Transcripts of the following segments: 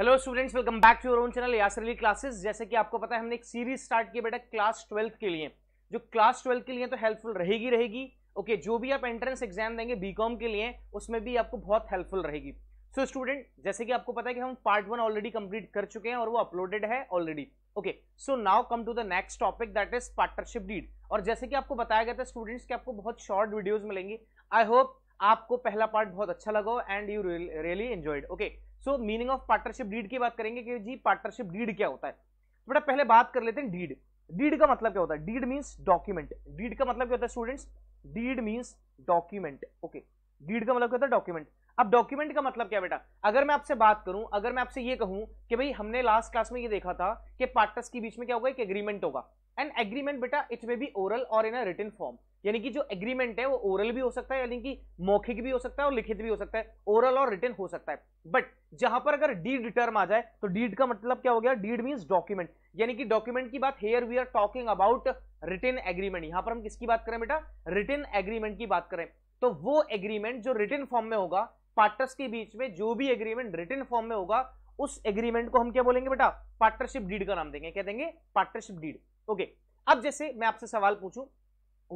Hello students welcome back to your own channel यासरली classes जैसे कि आपको पता है हमने एक सीरीज स्टार्ट की बेटा क्लास ट्वेल्थ के लिए जो क्लास ट्वेल्थ के लिए तो हेल्पफुल रहेगी रहेगी ओके जो भी आप एंट्रेंस एग्जाम देंगे बीकॉम के लिए उसमें भी आपको बहुत हेल्पफुल रहेगी सो so, स्टूडेंट जैसे कि आपको पता है कि हम पार्ट वन ऑलरेडी कंप्लीट कर चुके हैं और वो अपलोडेड है already okay so now come to the next topic that is partnership deed और जैसे कि आपको बताया गया था स्टूडेंट्स कि आपको बहुत शॉर्ट वीडियोज मिलेंगी आई होप आपको पहला पार्ट बहुत अच्छा लगा and you really enjoyed okay so meaning of partnership deed की बात करेंगे कि जी पार्टनरशिप डीड क्या होता है तो बेटा पहले बात कर लेते हैं डीड डीड का मतलब क्या होता है डीड मीन्स डॉक्यूमेंट डीड का मतलब क्या होता है students deed means document okay deed का मतलब क्या होता है डॉक्यूमेंट अब डॉक्यूमेंट का मतलब क्या बेटा अगर मैं आपसे बात करूं अगर मैं आपसे ये कहूं कि भाई हमने लास्ट क्लास में ये देखा था कि पार्टनर्स के बीच में क्या होगा एक एग्रीमेंट होगा एंड एग्रीमेंट बेटा इट मे बी ओरल और इन अ रिटर्न फॉर्म यानी कि जो एग्रीमेंट है वो ओरल भी हो सकता है यानी कि मौखिक भी हो सकता है और लिखित भी हो सकता है ओरल और रिटर्न हो सकता है बट जहां पर अगर डीड टर्म आ जाए तो डीड का मतलब क्या हो गया डीड मीन्स डॉक्यूमेंट यानी कि डॉक्यूमेंट की बात here we are talking about written agreement यहां पर हम किसकी बात करें बेटा रिटर्न एग्रीमेंट की बात करें तो वो एग्रीमेंट जो रिटर्न फॉर्म में होगा पार्टनर्स के बीच में जो भी एग्रीमेंट रिटर्न फॉर्म में होगा उस एग्रीमेंट को हम क्या बोलेंगे बेटा पार्टनरशिप डीड का नाम देंगे क्या देंगे पार्टनरशिप डीड ओके अब जैसे मैं आपसे सवाल पूछूं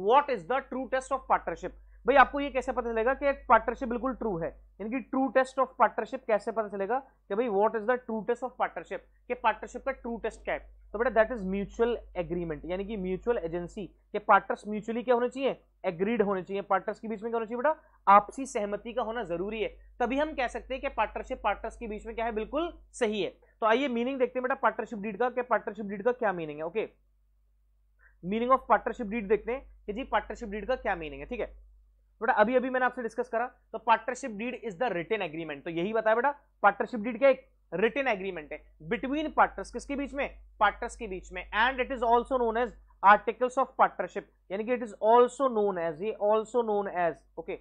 what is the true test of partnership भाई आपको ये कैसे पता चलेगा कि एक पार्टनरशिप बिल्कुल ट्रू है यानी कि ट्रू टेस्ट ऑफ पार्टनरशिप कैसे पता चलेगा कि भाई what is the true test of partnership कि पार्टनरशिप का ट्रू टेस्ट क्या है तो बेटा दैट इज म्यूचुअल एग्रीमेंट यानी कि म्यूचुअल एजेंसी के पार्टनर्स म्यूचुअली क्या होने चाहिए एग्रीड होने चाहिए पार्टनर्स के बीच में क्या होना चाहिए बेटा आपसी सहमति का होना जरूरी है तभी हम कह सकते हैं कि पार्टनरशिप पार्टनर्स के बीच में क्या है बिल्कुल सही है तो आइए मीनिंग देखते हैं बेटा पार्टनरशिप डीड का पार्टनरशिप डीड का क्या मीनिंग है okay meaning of partnership deed देखते हैं कि जी पार्टनरशिप डीड का क्या मीनिंग है ठीक है बेटा अभी अभी मैंने आपसे डिस्कस करा तो partnership deed is the written agreement तो यही बताया बेटा पार्टनरशिप डीड क्या एक रिटर्न एग्रीमेंट है बिटवीन पार्टनर्स किसके बीच में पार्टनर्स के बीच में and it is also known as articles of partnership यानी कि it is also known as ये also known as okay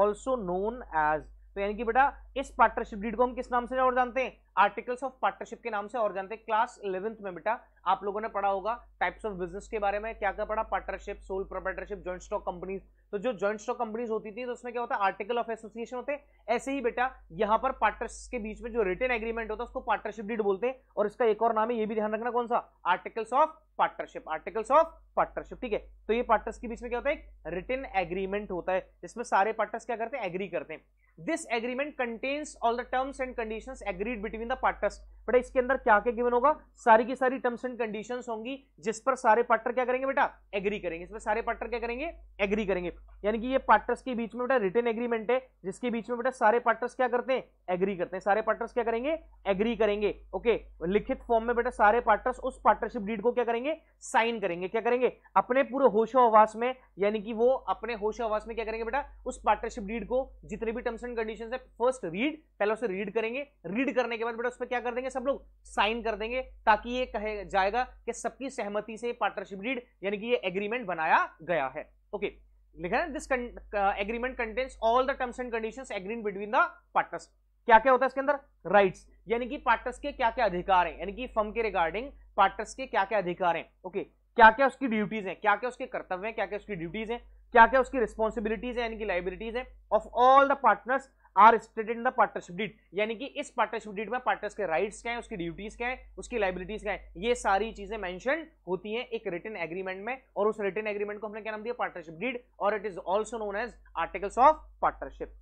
also known as तो यानी कि बेटा इस पार्टनरशिप डीड को हम किस नाम से और जानते हैं आर्टिकल्स ऑफ पार्टनरशिप के नाम से और जानते हैं क्लास इलेवेंथ में बेटा आप लोगों ने पढ़ा होगा टाइप्स ऑफ बिजनेस के बारे में क्या क्या पढ़ा partnership sole proprietorship joint stock companies तो जो ज्वाइंट स्टॉक कंपनीज होती थी तो उसमें क्या होता है आर्टिकल ऑफ एसोसिएशन होते ऐसे ही बेटा यहाँ पर पार्टनर्स के बीच में जो रिटर्न एग्रीमेंट होता है उसको पार्टनरशिप डीड बोलते हैं और इसका एक और नाम है ये भी ध्यान रखना कौन सा articles of partnership articles of partnership ठीक है तो ये पार्टनर्स के बीच में क्या होता है एक रिटर्न एग्रीमेंट होता है जिसमें सारे पार्टनर्स क्या करते हैं एग्री करते हैं this agreement contains all the terms and conditions agreed between the partners बेटा इसके अंदर क्या क्या गिवन होगा सारी की सारी टर्म्स एंड कंडीशंस होंगी जिस पर सारे पार्टनर क्या करेंगे बेटा एग्री करेंगे इसमें सारे पार्टनर क्या करेंगे एग्री करेंगे यानी कि ये पार्टनर्स के बीच में बेटा रिटर्न एग्रीमेंट है जिसके बीच में बेटा सारे पार्टनर्स क्या करते हैं एग्री करते हैं सारे पार्टनर्स क्या करेंगे एग्री करेंगे ओके लिखित फॉर्म में बेटा सारे पार्टनर्स उस पार्टनरशिप डीड को क्या करेंगे साइन करेंगे क्या करेंगे अपने पूरे होशो आवास में यानी कि वो अपने होशो आवास में क्या करेंगे बेटा उस पार्टनरशिप डीड को जितने भी टर्म्स डिफरेंट कंडीशन है फर्स्ट रीड पहले उसे रीड करेंगे रीड करने के बाद बेटा उस पर क्या कर देंगे सब लोग साइन कर देंगे ताकि ये कहे जाएगा कि सबकी सहमति से पार्टनरशिप रीड यानी कि ये एग्रीमेंट बनाया गया है ओके okay. लिखा है this agreement contains all the terms and conditions agreed between the partners क्या क्या होता है इसके अंदर राइट्स यानी कि पार्टनर्स के क्या क्या अधिकार हैं यानी कि फर्म के रिगार्डिंग पार्टनर्स के क्या क्या अधिकार हैं ओके okay. क्या क्या उसकी ड्यूटीज हैं क्या क्या उसके कर्तव्य हैं क्या क्या उसकी ड्यूटीज हैं क्या क्या उसकी रिस्पॉन्सिबिलिटीज है यानी कि लाइबिलिटीज है of all the partners are stated in the partnership deed यानी कि इस पार्टनरशिप डीट में पार्टनर्स के राइट्स क्या है उसकी ड्यूटीज क्या है उसकी लाइबिलिटीज क्या है ये सारी चीजें मैंशन होती हैं एक रिटर्न एग्रीमेंट में और उस रिटर्न एग्रीमेंट को हमने क्या नाम दिया पार्टनरशिप डीट और it is also known as articles of partnership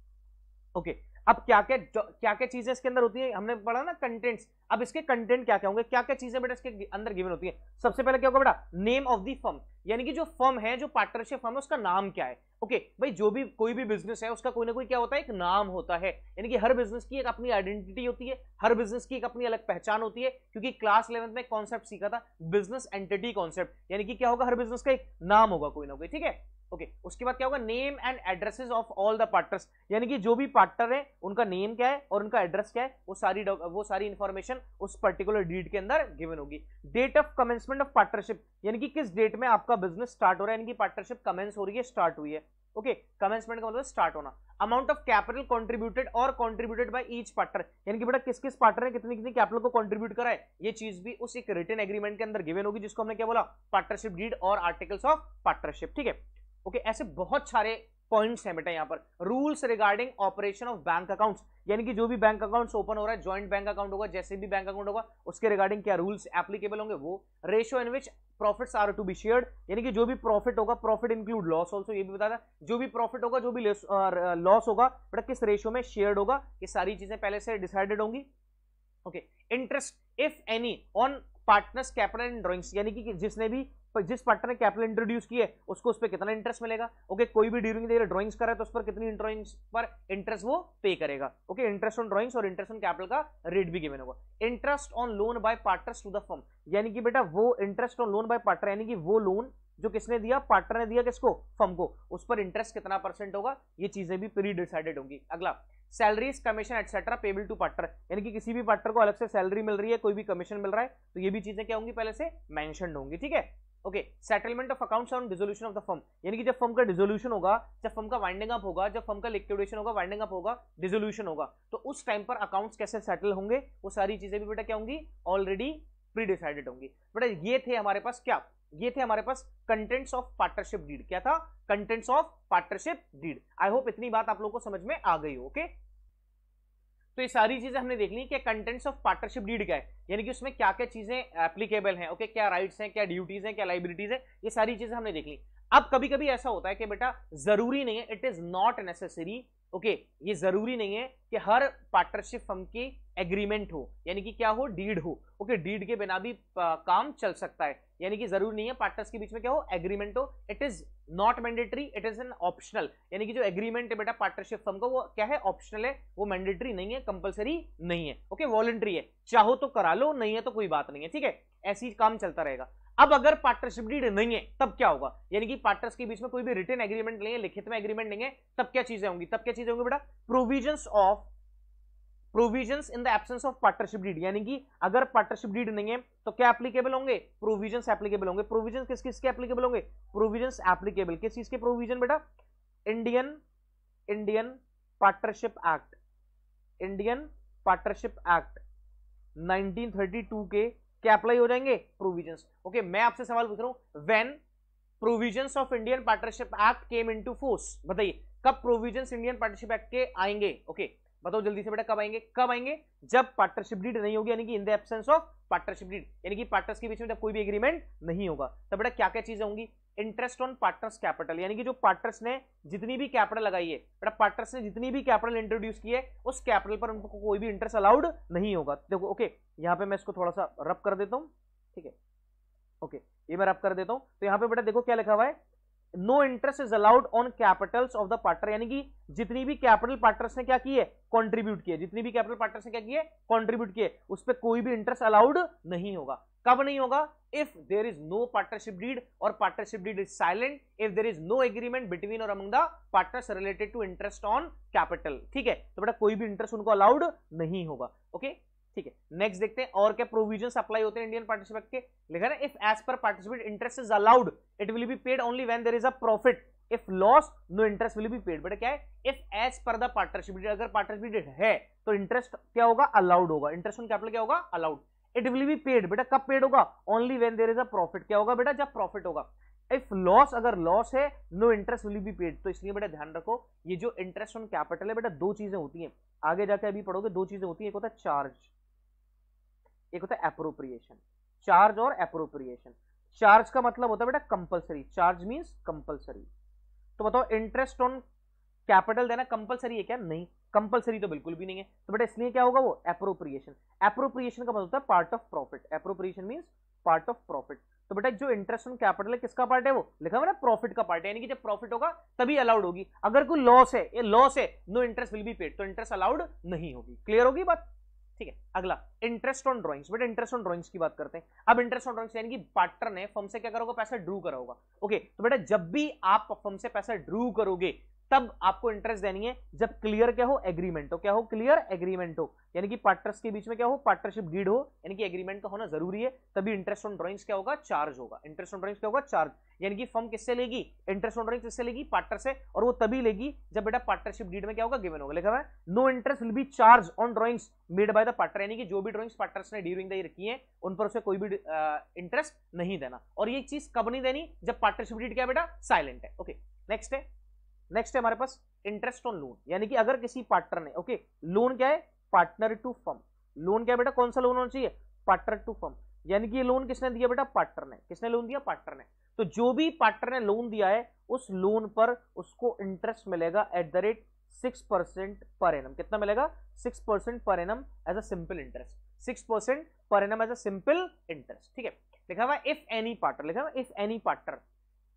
okay अब क्या क्या क्या क्या चीजें इसके अंदर होती है हमने पढ़ा ना कंटेंट्स अब इसके कंटेंट क्या क्या होंगे क्या क्या चीजें बेटा इसके अंदर गिवन होती है सबसे पहले क्या होगा बेटा नेम ऑफ दी फर्म यानी कि जो फर्म है जो पार्टनरशिप फर्म है उसका नाम क्या है ओके okay, भाई जो भी कोई भी बिजनेस है उसका कोई ना कोई क्या होता है एक नाम होता है यानी कि हर बिजनेस की एक अपनी आइडेंटिटी होती है हर बिजनेस की एक अपनी अलग पहचान होती है क्योंकि क्लास इलेवंथ में कॉन्सेप्ट सीखा था बिजनेस एंटिटी कॉन्सेप्ट यानी कि क्या होगा हर बिजनेस का एक नाम होगा कोई ना कोई ठीक है ओके okay, उसके बाद क्या होगा name and addresses of all the partners यानी कि जो भी पार्टनर है उनका नेम क्या है और उनका एड्रेस क्या है वो सारी वो सारी इन्फॉर्मेशन उस पर्टिकुलर डीड के अंदर गिवन होगी date of commencement of partnership यानी कि किस डेट में आपका बिजनेस स्टार्ट हो रहा है यानी कि पार्टनरशिप कमेंस हो रही है स्टार्ट हुई है ओके okay, कमेंसमेंट का मतलब स्टार्ट होना अमाउंट ऑफ कैपिटल कॉन्ट्रीब्यूटेड और कॉन्ट्रीब्यूटेड बाई ईच पार्टनर यानी कि बेटा किस किस पार्टनर ने कितनी कितनी कैपिटल को कॉन्ट्रीब्यूट करा है ये चीज भी उस एक रिटर्न एग्रीमेंट के अंदर गिवन होगी जिसको हमने क्या बोला पार्टनरशिप डीड और आर्टिकल्स ऑफ पार्टनरशिप ठीक है ओके ऐसे बहुत सारे पॉइंट्स हैं बेटा यहाँ पर rules regarding operation of bank accounts यानी कि जो भी बैंक अकाउंट्स ओपन हो रहा है ज्वाइंट बैंक अकाउंट होगा जैसे भी बैंक अकाउंट होगा उसके रिगार्डिंग क्या रूल्स एप्लीकेबल होंगे वो ratio in which profits are to be share यानी कि जो भी प्रॉफिट होगा प्रॉफिट इंक्लूड लॉस ऑल्सो ये भी बताया जो भी प्रॉफिट होगा जो भी लॉस होगा बेटा किस रेशियो में शेयर होगा ये सारी चीजें पहले से डिसाइडेड होंगी okay interest if any on partners capital and drawings यानी कि जिसने भी तो जिस पार्टनर ने कैपिटल इंट्रोड्यूस किया उसको उस पर कितना इंटरेस्ट मिलेगा ओके okay, कोई भी ड्यूरिंग द ड्रॉइंग्स करा तो उस पर कितनी ड्रॉइंग्स पर इंटरेस्ट वो पे करेगा ओके इंटरेस्ट ऑन ड्रॉइंग्स और इंटरेस्ट ऑन कैपिटल का रेट भी गिवन होगा interest on loan by partner to the firm यानी कि बेटा वो interest on loan by partner यानी कि वो लोन जो किसने दिया पार्टनर ने दिया किसको फर्म को उस पर इंटरेस्ट कितना परसेंट होगा ये चीजें भी प्री डिसाइडेड होंगी अगला salaries commission etcetera payable to partner यानी कि किसी भी पार्टनर को अलग से सैलरी मिल रही है कोई भी कमीशन मिल रहा है तो ये भी चीजें क्या होंगी पहले से मैंशन होंगी ठीक है okay settlement of accounts on dissolution of the firm यानी कि जब फर्म का डिजोल्यूशन होगा जब फर्म का वाइंडिंग अप होगा जब फर्म का लिक्विडेशन होगा वाइंडिंग अप होगा डिजोल्यूशन होगा तो उस टाइम पर अकाउंट्स कैसे सेटल होंगे वो सारी चीजें भी बेटा क्या होंगी ऑलरेडी प्री डिसाइडेड होंगी बेटा ये थे हमारे पास क्या ये थे हमारे पास कंटेंट्स ऑफ पार्टनरशिप डीड क्या था contents of partnership deed I hope इतनी बात आप लोगों को समझ में आ गई हो ओके okay? तो ये सारी चीज़ें हमने देख ली कि कंटेंट्स ऑफ पार्टनरशिप डीड क्या है यानी कि उसमें क्या क्या चीज़ें एप्लीकेबल हैं ओके क्या राइट्स हैं क्या ड्यूटीज़ हैं क्या लाइबिलिटीज़ हैं ये सारी चीज़ें हमने देख ली अब कभी कभी ऐसा होता है कि बेटा ज़रूरी नहीं है it is not necessary okay ये ज़रूरी नहीं है कि हर पार्टनरशिप फर्म की एग्रीमेंट हो यानी कि क्या हो डीड हो ओके डीड के बिना भी काम चल सकता है यानी कि ज़रूरी नहीं है पार्टनर्स के बीच में क्या हो एग्रीमेंट हो it is not mandatory it is an optional यानी कि जो एग्रीमेंट है बेटा पार्टनरशिप फर्म का वो क्या है ऑप्शनल है वो मैंडेटरी नहीं है कंपलसरी नहीं है ओके okay? वॉलेंट्री है चाहो तो करा लो नहीं है तो कोई बात नहीं है ठीक है ऐसी काम चलता रहेगा अब अगर पार्टनरशिप डीड नहीं है तब क्या होगा यानी कि पार्टनर्स के बीच में कोई भी रिटर्न एग्रीमेंट नहीं है लिखित में एग्रीमेंट नहीं है तब क्या चीजें होंगी तब क्या चीजें होंगी बेटा provision of provisions in the absence of partnership deed यानी कि अगर पार्टनरशिप डीड नहीं है तो क्या एप्लीकेबल होंगे प्रोविजंस एप्लीकेबल होंगे प्रोविजन किस किस के एप्लीकेबल होंगे प्रोविजंस एप्लीकेबल किस चीज के प्रोविजन बेटा Indian Indian partnership act Indian partnership act 1932 के क्या अप्लाई हो जाएंगे प्रोविजंस ओके okay, मैं आपसे सवाल पूछ रहा हूं when provisions of Indian partnership act came into force बताइए कब प्रोविजंस इंडियन पार्टनरशिप एक्ट के आएंगे ओके okay, बताओ जल्दी से बेटा कब आएंगे कब आएंगे जब पार्टनरशिप डीड नहीं होगी यानी कि in the absence of partnership deed यानी कि पार्टनर्स के बीच में जब कोई भी एग्रीमेंट नहीं होगा तो बेटा क्या क्या चीजें होंगी इंटरेस्ट ऑन पार्टनर्स कैपिटल यानी कि जो पार्टनर्स ने जितनी भी कैपिटल लगाई है बेटा पार्टनर्स ने जितनी भी कैपिटल इंट्रोड्यूस की है उस कैपिटल पर उनको कोई भी इंटरेस्ट अलाउड नहीं होगा देखो ओके यहाँ पे मैं इसको थोड़ा सा रब कर देता हूँ ठीक है ओके ये मैं रब कर देता हूँ तो यहाँ पे बेटा देखो क्या लिखा हुआ है no interest is allowed on capitals of the partner यानी कि जितनी भी कैपिटल पार्टनर्स ने क्या किए कंट्रीब्यूट किए जितनी भी कैपिटल पार्टनर्स ने क्या किए कंट्रीब्यूट किए उस पर कोई भी इंटरेस्ट अलाउड नहीं होगा कब नहीं होगा if there is no partnership deed और partnership deed is silent if there is no agreement between और among the partners related to interest on capital ठीक है तो बेटा कोई भी इंटरेस्ट उनको अलाउड नहीं होगा ओके okay? ठीक है नेक्स्ट देखते हैं और क्या प्रोविजन अप्लाई होते हैं इंडियन पार्टिसिपेट के लिखा ना if as per participate interest is allowed it will be paid only when there is a profit if loss no interest will be paid but क्या है if as per the partnership अगर partnership है तो interest क्या होगा allowed होगा interest on capital क्या होगा allowed it will be paid बेटा कब पेड होगा only when there is a profit क्या होगा बेटा जब प्रॉफिट होगा इफ लॉस अगर लॉस है no interest will be paid तो इसलिए बेटा ध्यान रखो ये जो इंटरेस्ट ऑन कैपिटल है बेटा दो चीजें होती हैं आगे जाके अभी पढ़ोगे दो चीजें होती हैं एक होता है चार्ज एक होता है अप्रोप्रिएशन चार्ज और अप्रोप्रिएशन चार्ज का मतलब होता है बेटा कंपलसरी चार्ज मीन्स कंपलसरी तो बताओ इंटरेस्ट ऑन कैपिटल देना कंपलसरी है क्या नहीं कंपलसरी तो बिल्कुल भी नहीं है तो बेटा इसलिए क्या होगा वो अप्रोप्रिएशन अप्रोप्रिएशन का मतलब होता है part of profit appropriation means part of profit तो बेटा जो इंटरेस्ट ऑन कैपिटल है किसका पार्ट है वो लिखा हुआ ना प्रॉफिट का पार्ट है यानी कि जब प्रॉफिट होगा तभी अलाउड होगी अगर कोई लॉस है ये लॉस है no interest will be paid तो इंटरेस्ट अलाउड नहीं होगी क्लियर होगी बात ठीक है अगला इंटरेस्ट ऑन ड्रॉइंग्स बेटा इंटरेस्ट ऑन ड्रॉइंग्स की बात करते हैं अब इंटरेस्ट ऑन ड्रॉइंग्स यानी कि पार्टनर है फर्म से क्या करोगे पैसा ड्रू करा होगा ओके तो बेटा जब भी आप फर्म से पैसा ड्रू करोगे तब आपको इंटरेस्ट देनी है जब क्लियर क्या हो एग्रीमेंट हो क्या हो क्लियर एग्रीमेंट हो यानी कि पार्टनर्स के बीच में क्या हो पार्टनरशिप डीड हो यानी कि एग्रीमेंट का होना जरूरी है तभी इंटरेस्ट ऑन ड्राइंग्स क्या होगा चार्ज होगा इंटरेस्ट ऑन ड्राइंग्स क्या होगा चार्ज यानी कि फर्म किससे लेगी इंटरेस्ट ऑन ड्राइंग्स किससे लेगी पार्टनर से और वो तभी लेगी जब बेटा पार्टनरशिप डीड में क्या होगा गिवन होगा लिखा हुआ है no interest will be charge on drawings made by the partner यानी कि जो भी ड्रॉइंग्स पार्टनर्स ने ड्यूरिंग द रखी है उन पर उसे कोई भी इंटरेस्ट नहीं देना और ये चीज कब नहीं देनी जब पार्टनरशिप डीड क्या बेटा साइलेंट है ओके नेक्स्ट है नेक्स्ट है हमारे पास इंटरेस्ट ऑन लोन यानी कि अगर किसी पार्टनर ने ओके लोन क्या है पार्टनर टू फर्म लोन क्या बेटा कौन सा लोन होना चाहिए पार्टनर टू फर्म यानी कि ये लोन किसने दिया बेटा पार्टनर ने किसने लोन दिया पार्टनर ने तो जो भी पार्टनर ने लोन दिया है उस लोन पर उसको इंटरेस्ट मिलेगा at the rate six percent per annum कितना मिलेगा six percent per annum as a simple interest six percent per annum as a simple interest ठीक है लिखा हुआ इफ एनी पार्टनर लिखा हुआ if any partner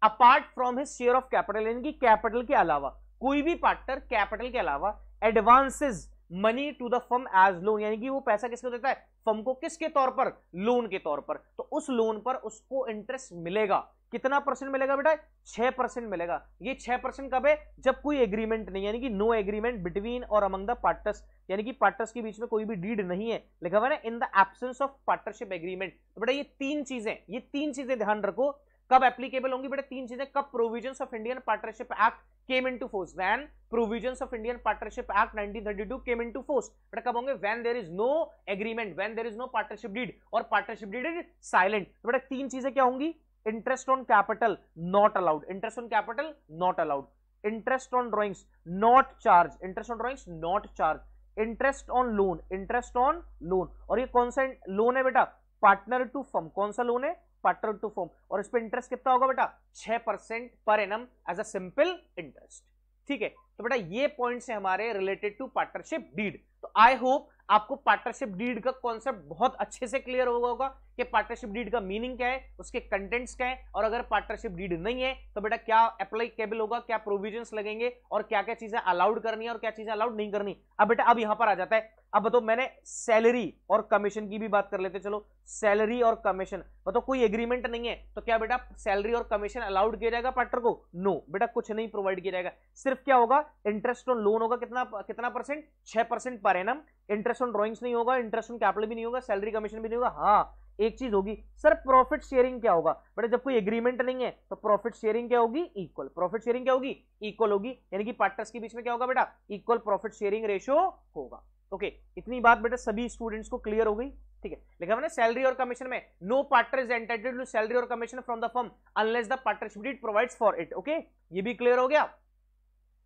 apart from his share of capital यानी कि कैपिटल के अलावा कोई भी पार्टनर कैपिटल के अलावा advances money to the firm as loan यानी कि वो पैसा किसको देता है फर्म को किसके तौर पर लोन के तौर पर तो उस लोन पर उसको इंटरेस्ट मिलेगा कितना परसेंट मिलेगा बेटा छह परसेंट मिलेगा ये छह परसेंट कब है जब कोई एग्रीमेंट नहीं यानी कि नो एग्रीमेंट बिटवीन और अमंग द पार्टनर्स यानी कि पार्टनर्स के बीच में कोई भी डीड नहीं है लिखा हुआ ना in the absence of partnership agreement बेटा ये तीन चीजें ये तीन चीजें ध्यान रखो कब एप्लीकेबल होंगी बेटा तीन चीजें कब provisions of Indian partnership act came into force when provisions of Indian partnership act 1932 came into force बेटा कब होंगे when there is no agreement when there is no partnership deed और पार्टनरशिप डीड इज साइलेंट बेटा तीन चीजें क्या होंगी interest on capital not allowed interest on capital not allowed interest on drawings not charge interest on drawings not charge interest on loan interest on loan और ये कौन सा लोन है बेटा पार्टनर टू फर्म कौन सा लोन है pattern to form और इस पर इंटरेस्ट कितना होगा बेटा छह percent per annum as a simple interest ठीक है तो बेटा ये पॉइंट है हमारे रिलेटेड टू पार्टनरशिप डीड तो आई होप आपको पार्टनरशिप डीड का कॉन्सेप्ट बहुत अच्छे से क्लियर होगा होगा कि पार्टनरशिप डीड का मीनिंग क्या है उसके कंटेंट्स क्या है और अगर पार्टनरशिप डीड नहीं है तो बेटा क्या अप्लाई केबल होगा क्या प्रोविजंस लगेंगे और क्या क्या चीजें अलाउड करनी है और क्या चीजें अलाउड नहीं करनी अब बेटा अब यहां पर आ जाता है अब बताओ मैंने सैलरी और कमीशन की भी बात कर लेते चलो सैलरी और कमीशन बताओ कोई एग्रीमेंट नहीं है तो क्या बेटा सैलरी और कमीशन अलाउड किया जाएगा पार्टनर को नो no, बेटा कुछ नहीं प्रोवाइड किया जाएगा सिर्फ क्या होगा इंटरेस्ट ऑन लोन होगा कितना कितना परसेंट छह percent per annum interest on drawings नहीं होगा इंटरेस्ट ऑन कैपिटल भी नहीं होगा सैलरी कमीशन भी नहीं होगा हाँ एक चीज होगी सर प्रॉफिट शेयरिंग क्या होगा बेटा जब कोई एग्रीमेंट नहीं है तो प्रॉफिट शेयरिंग क्या होगी इक्वल प्रॉफिट शेयरिंग क्या होगी इक्वल होगी यानी कि पार्टनर्स के बीच में क्या होगा बेटा इक्वल प्रॉफिट शेयरिंग रेशियो होगा ओके okay, इतनी बात बेटा सभी स्टूडेंट्स को क्लियर हो गई ठीक है लिखा मैंने सैलरी और कमीशन में no partner is entitled to salary और commission from the firm unless the partnership deed provides for it okay ये भी क्लियर हो गया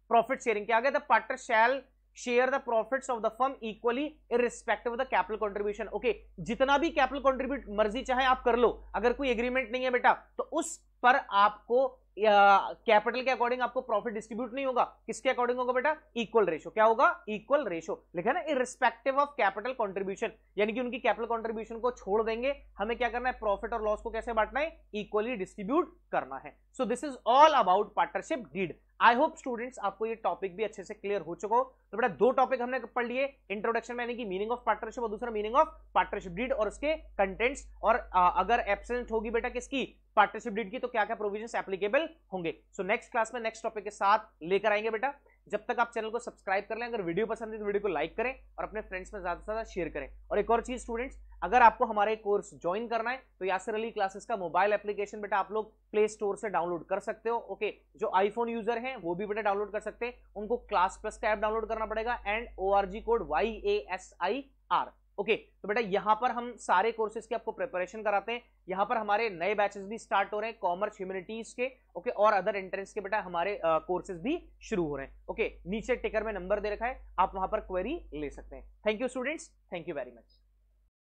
प्रॉफिट शेयरिंग क्या गया the partner shall share the profits of the firm equally irrespective of the capital contribution okay जितना भी capital contribute मर्जी चाहे आप कर लो अगर कोई एग्रीमेंट नहीं है बेटा तो उस पर आपको कैपिटल के अकॉर्डिंग आपको प्रॉफिट डिस्ट्रीब्यूट नहीं होगा किसके अकॉर्डिंग होगा बेटा इक्वल रेशो क्या होगा इक्वल रेशो लिखा ना इरिस्पेक्टिव ऑफ कैपिटल कॉन्ट्रीब्यूशन यानी कि उनकी कैपिटल कॉन्ट्रीब्यूशन को छोड़ देंगे हमें क्या करना है प्रॉफिट और लॉस को कैसे बांटना है इक्वली डिस्ट्रीब्यूट करना है so this is all about partnership deed I hope students आपको ये टॉपिक भी अच्छे से क्लियर हो चुका हो तो बेटा दो टॉपिक हमने पढ़ लिए इंट्रोडक्शन में यानी कि मीनिंग ऑफ पार्टनरशिप और दूसरा मीनिंग ऑफ पार्टनरशिप डीड और उसके कंटेंट्स और आ, अगर एब्सेंट होगी बेटा किसकी पार्टनरशिप डीड की तो क्या क्या प्रोविजन एप्लीकेबल होंगे सो नेक्स्ट क्लास में नेक्स्ट टॉपिक के साथ लेकर आएंगे बेटा जब तक आप चैनल को सब्सक्राइब कर लें अगर वीडियो पसंद है तो वीडियो को लाइक करें और अपने फ्रेंड्स में ज़्यादा से ज़्यादा शेयर करें और एक और चीज़ स्टूडेंट्स अगर आपको हमारे कोर्स ज्वाइन करना है तो यासर अली क्लासेस का मोबाइल एप्लीकेशन बेटा आप लोग प्ले स्टोर से डाउनलोड कर सकते हो ओके जो आईफोन यूजर हैं वो भी बेटा डाउनलोड कर सकते हैं उनको क्लास प्लस का ऐप डाउनलोड करना पड़ेगा एंड ओ code Y A S I R okay तो बेटा यहां पर हम सारे कोर्सेज की आपको प्रिपरेशन कराते हैं यहां पर हमारे नए बैचेस भी स्टार्ट हो रहे हैं कॉमर्स ह्यूमिनिटीज के ओके और अदर एंट्रेंस के बेटा हमारे कोर्सेज भी शुरू हो रहे हैं ओके नीचे टिकर में नंबर दे रखा है आप वहां पर क्वेरी ले सकते हैं thank you students thank you very much